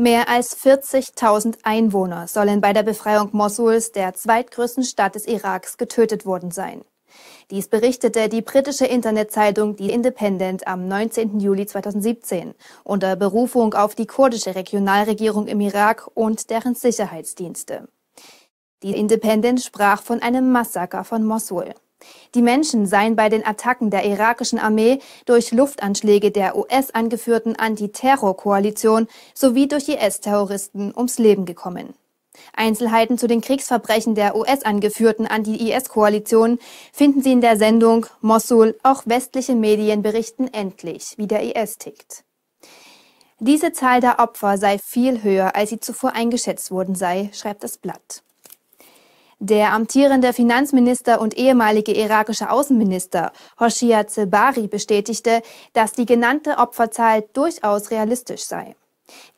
Mehr als 40.000 Einwohner sollen bei der Befreiung Mossuls, der zweitgrößten Stadt des Iraks, getötet worden sein. Dies berichtete die britische Internetzeitung The Independent am 19. Juli 2017 unter Berufung auf die kurdische Regionalregierung im Irak und deren Sicherheitsdienste. Die Independent sprach von einem Massaker von Mossul. Die Menschen seien bei den Attacken der irakischen Armee durch Luftanschläge der US-angeführten Antiterrorkoalition sowie durch IS-Terroristen ums Leben gekommen. Einzelheiten zu den Kriegsverbrechen der US-angeführten Anti-IS-Koalition finden Sie in der Sendung Mossul. Auch westliche Medien berichten endlich, wie der IS tickt. Diese Zahl der Opfer sei viel höher, als sie zuvor eingeschätzt worden sei, schreibt das Blatt. Der amtierende Finanzminister und ehemalige irakische Außenminister Hoshia Zebari bestätigte, dass die genannte Opferzahl durchaus realistisch sei.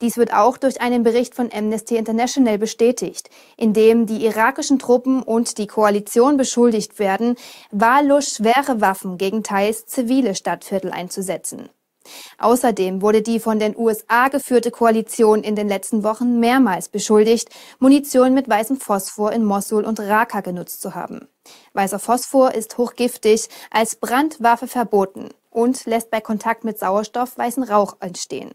Dies wird auch durch einen Bericht von Amnesty International bestätigt, in dem die irakischen Truppen und die Koalition beschuldigt werden, wahllos schwere Waffen gegen teils zivile Stadtviertel einzusetzen. Außerdem wurde die von den USA geführte Koalition in den letzten Wochen mehrmals beschuldigt, Munition mit weißem Phosphor in Mossul und Raqqa genutzt zu haben. Weißer Phosphor ist hochgiftig, als Brandwaffe verboten und lässt bei Kontakt mit Sauerstoff weißen Rauch entstehen.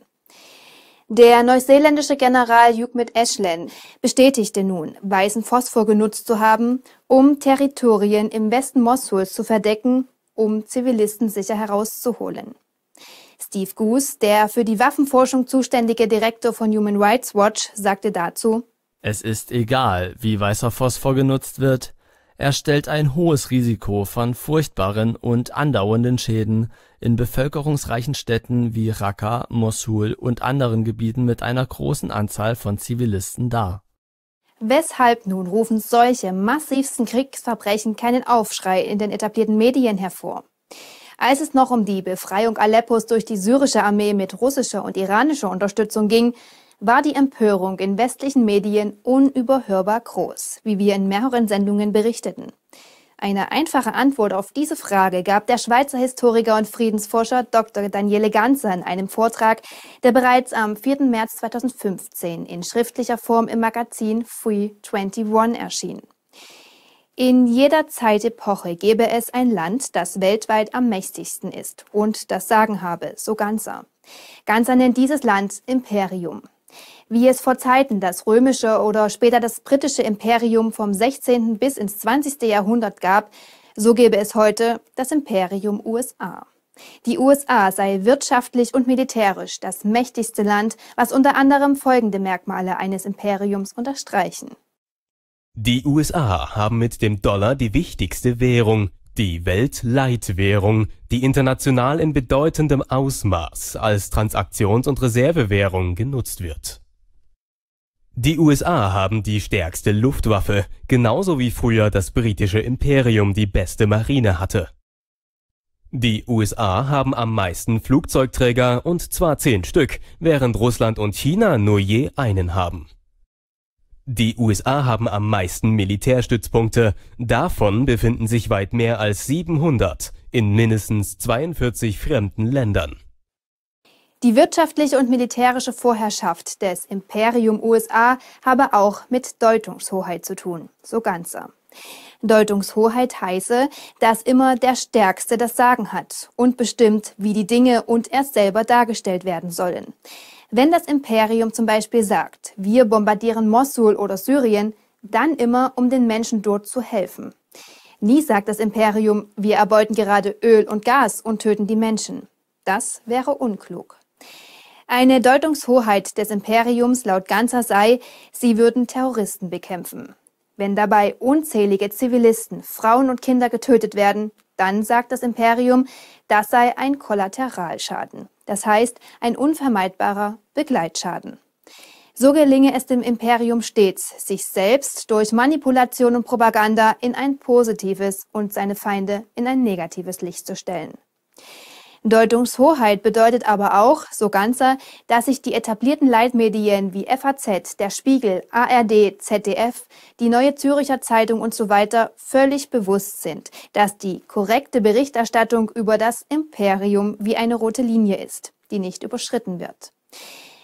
Der neuseeländische General Hugh Ashland bestätigte nun, weißen Phosphor genutzt zu haben, um Territorien im Westen Mossuls zu verdecken, um Zivilisten sicher herauszuholen. Steve Goose, der für die Waffenforschung zuständige Direktor von Human Rights Watch, sagte dazu, es ist egal, wie weißer Phosphor genutzt wird, er stellt ein hohes Risiko von furchtbaren und andauernden Schäden in bevölkerungsreichen Städten wie Raqqa, Mosul und anderen Gebieten mit einer großen Anzahl von Zivilisten dar. Weshalb nun rufen solche massivsten Kriegsverbrechen keinen Aufschrei in den etablierten Medien hervor? Als es noch um die Befreiung Aleppos durch die syrische Armee mit russischer und iranischer Unterstützung ging, war die Empörung in westlichen Medien unüberhörbar groß, wie wir in mehreren Sendungen berichteten. Eine einfache Antwort auf diese Frage gab der Schweizer Historiker und Friedensforscher Dr. Daniele Ganser in einem Vortrag, der bereits am 4. März 2015 in schriftlicher Form im Magazin Free 21 erschien. In jeder Zeitepoche gebe es ein Land, das weltweit am mächtigsten ist und das Sagen habe, so Ganzer. Ganzer nennt dieses Land Imperium. Wie es vor Zeiten das römische oder später das britische Imperium vom 16. bis ins 20. Jahrhundert gab, so gebe es heute das Imperium USA. Die USA sei wirtschaftlich und militärisch das mächtigste Land, was unter anderem folgende Merkmale eines Imperiums unterstreichen. Die USA haben mit dem Dollar die wichtigste Währung, die Weltleitwährung, die international in bedeutendem Ausmaß als Transaktions- und Reservewährung genutzt wird. Die USA haben die stärkste Luftwaffe, genauso wie früher das britische Imperium die beste Marine hatte. Die USA haben am meisten Flugzeugträger und zwar zehn Stück, während Russland und China nur je einen haben. Die USA haben am meisten Militärstützpunkte, davon befinden sich weit mehr als 700 in mindestens 42 fremden Ländern. Die wirtschaftliche und militärische Vorherrschaft des Imperium USA habe auch mit Deutungshoheit zu tun, so Ganzer. Deutungshoheit heiße, dass immer der Stärkste das Sagen hat und bestimmt, wie die Dinge und er selber dargestellt werden sollen. Wenn das Imperium zum Beispiel sagt, wir bombardieren Mosul oder Syrien, dann immer, um den Menschen dort zu helfen. Nie sagt das Imperium, wir erbeuten gerade Öl und Gas und töten die Menschen. Das wäre unklug. Eine Deutungshoheit des Imperiums laut Ganzer sei, sie würden Terroristen bekämpfen. Wenn dabei unzählige Zivilisten, Frauen und Kinder getötet werden, dann sagt das Imperium, das sei ein Kollateralschaden das heißt ein unvermeidbarer Begleitschaden. So gelinge es dem Imperium stets, sich selbst durch Manipulation und Propaganda in ein positives und seine Feinde in ein negatives Licht zu stellen. Deutungshoheit bedeutet aber auch, so ganzer, dass sich die etablierten Leitmedien wie FAZ, der Spiegel, ARD, ZDF, die Neue Züricher Zeitung und so weiter völlig bewusst sind, dass die korrekte Berichterstattung über das Imperium wie eine rote Linie ist, die nicht überschritten wird.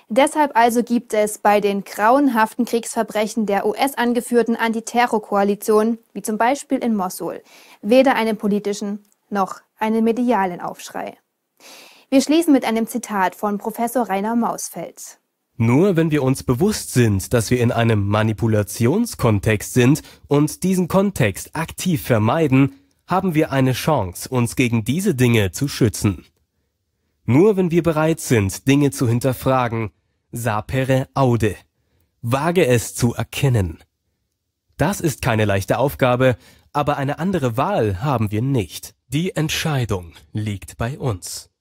Deshalb also gibt es bei den grauenhaften Kriegsverbrechen der US-angeführten Antiterrorkoalition, wie zum Beispiel in Mosul, weder einen politischen noch einen medialen Aufschrei. Wir schließen mit einem Zitat von Professor Rainer Mausfeld. Nur wenn wir uns bewusst sind, dass wir in einem Manipulationskontext sind und diesen Kontext aktiv vermeiden, haben wir eine Chance, uns gegen diese Dinge zu schützen. Nur wenn wir bereit sind, Dinge zu hinterfragen, sapere aude, wage es zu erkennen. Das ist keine leichte Aufgabe, aber eine andere Wahl haben wir nicht. Die Entscheidung liegt bei uns.